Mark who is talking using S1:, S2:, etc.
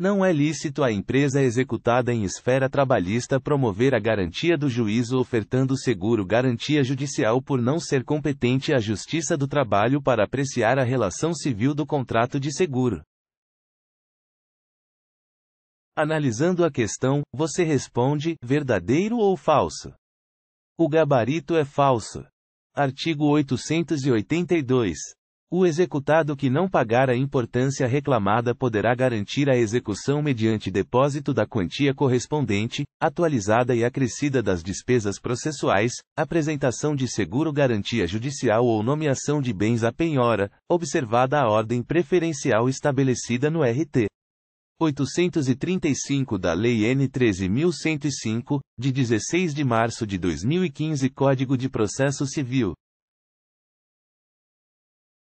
S1: Não é lícito a empresa executada em esfera trabalhista promover a garantia do juízo ofertando seguro garantia judicial por não ser competente a Justiça do Trabalho para apreciar a relação civil do contrato de seguro. Analisando a questão, você responde: verdadeiro ou falso? O gabarito é falso. Artigo 882. O executado que não pagar a importância reclamada poderá garantir a execução mediante depósito da quantia correspondente, atualizada e acrescida das despesas processuais, apresentação de seguro-garantia judicial ou nomeação de bens à penhora, observada a ordem preferencial estabelecida no RT. 835 da Lei N 13105, de 16 de março de 2015, Código de Processo Civil.